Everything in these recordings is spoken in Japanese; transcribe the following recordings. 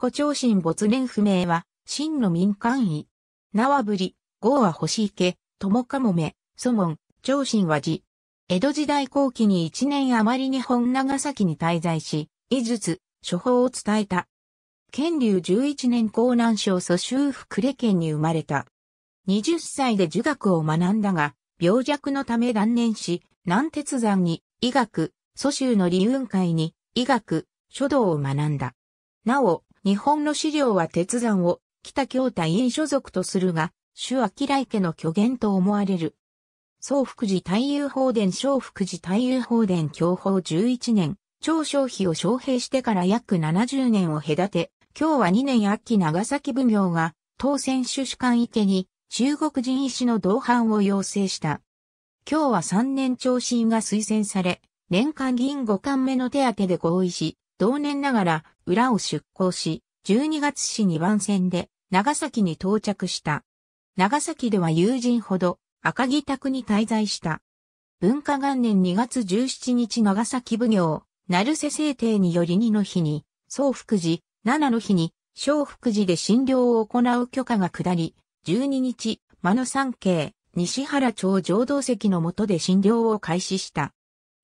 古長神没年不明は、真の民間医。縄ぶり、号は星池、友かもめ、祖門、長神は字。江戸時代後期に一年余り日本長崎に滞在し、医術、処方を伝えた。建立11年江南省蘇州府呉県に生まれた。20歳で儒学を学んだが、病弱のため断念し、南鉄山に、医学、蘇州の理雲会に、医学、書道を学んだ。なお、日本の資料は鉄山を北京太院所属とするが、朱明来家の虚言と思われる。総福寺太夫法殿小福寺太夫法殿享保11年、長消費を招聘してから約70年を隔て、今日は2年秋長崎奉行が当選主主管池に中国人医師の同伴を要請した。今日は3年長身が推薦され、年間議員5巻目の手当で合意し、同年ながら裏を出港し、12月市2番線で長崎に到着した。長崎では友人ほど赤木宅に滞在した。文化元年2月17日長崎奉行、成瀬聖帝により2の日に、総福寺、7の日に、小福寺で診療を行う許可が下り、12日、間野山系、西原町浄土石の下で診療を開始した。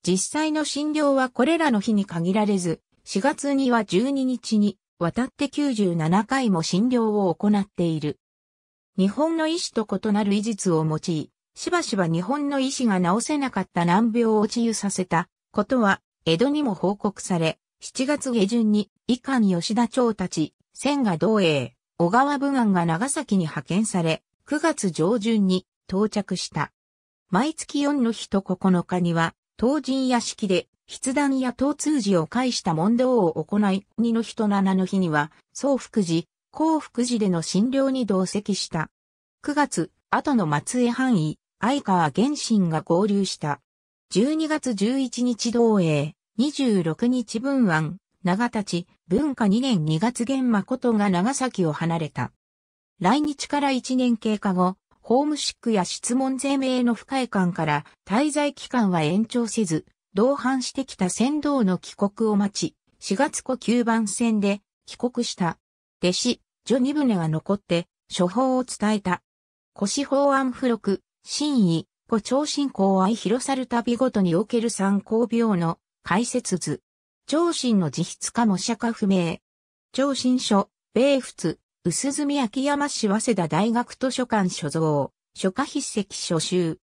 実際の診療はこれらの日に限られず、4月には12日に渡って97回も診療を行っている。日本の医師と異なる医術を用い、しばしば日本の医師が治せなかった難病を治癒させたことは、江戸にも報告され、7月下旬に、以下に吉田町たち、千賀道営、小川武安が長崎に派遣され、9月上旬に到着した。毎月4の日と9日には、当人屋敷で筆談や等通寺を介した問答を行い、二の日と七の日には、総福寺、幸福寺での診療に同席した。9月、後の松江範囲、相川玄心が合流した。12月11日同営、26日文案、長立ち、文化2年2月玄誠が長崎を離れた。来日から1年経過後、ホームシックや質問税名の不快感から滞在期間は延長せず、同伴してきた船頭の帰国を待ち、4月湖9番船で帰国した。弟子、ジョニブネが残って、処方を伝えた。腰法案付録、真意、古長信公愛広さる旅ごとにおける参考病の解説図。長信の自筆かも釈迦不明。長信書、米仏、薄住秋山市早稲田大学図書館所蔵、書家筆跡書集。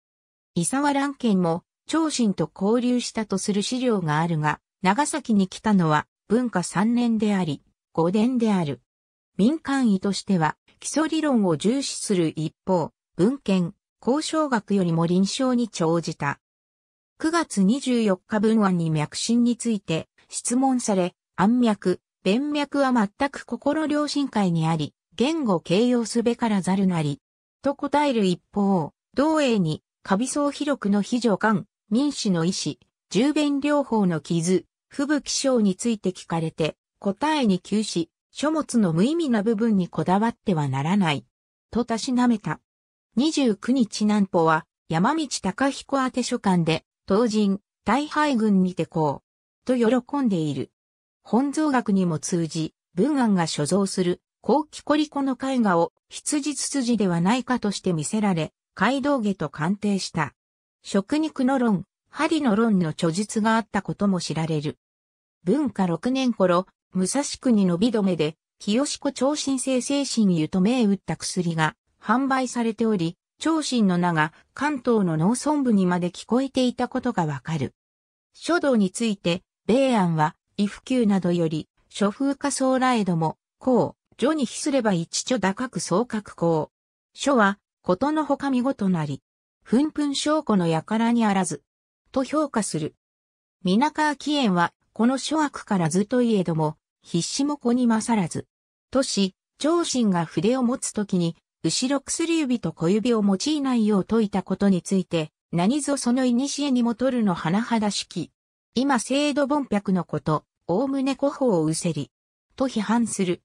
伊沢蘭県も、長信と交流したとする資料があるが、長崎に来たのは文化3年であり、5年である。民間医としては基礎理論を重視する一方、文献、交渉学よりも臨床に長じた。9月24日文案に脈診について質問され、暗脈、弁脈は全く心良心会にあり、言語形容すべからざるなり。と答える一方、同英に、カビ層広くの非常感、民主の意思、十弁療法の傷、吹雪症について聞かれて、答えに急し、書物の無意味な部分にこだわってはならない。とたしなめた。29日南方は、山道高彦宛書館で、当人、大敗軍にてこう、と喜んでいる。本像学にも通じ、文案が所蔵する、高木コリコの絵画を、羊筒子ではないかとして見せられ、街道下と鑑定した。食肉の論、針の論の著述があったことも知られる。文化6年頃、武蔵国のび止めで、清子超新性精神湯と銘打った薬が販売されており、超新の名が関東の農村部にまで聞こえていたことがわかる。書道について、米安は、伊普宮などより、諸風化僧らえども、公、女に比すれば一著高く総格公。書は、ことのほか見事なり。ふんぷん証拠の輩にあらず、と評価する。皆川紀園は、この諸悪からずといえども、必死も子に勝らず。とし、長心が筆を持つときに、後ろ薬指と小指を用いないよう説いたことについて、何ぞその古にもとるの甚だき。今制度凡百のこと、おおむね古法をうせり。と批判する。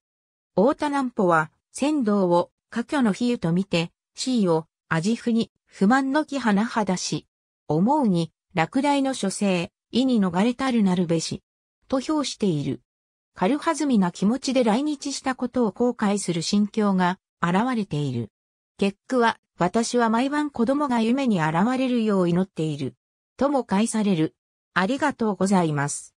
大田南穂は、仙道を、家居の比喩と見て、C を、味符に、不満の木花肌し、思うに、落第の諸生、意に逃れたるなるべし、と評している。軽はずみな気持ちで来日したことを後悔する心境が現れている。結句は、私は毎晩子供が夢に現れるよう祈っている。とも返される。ありがとうございます。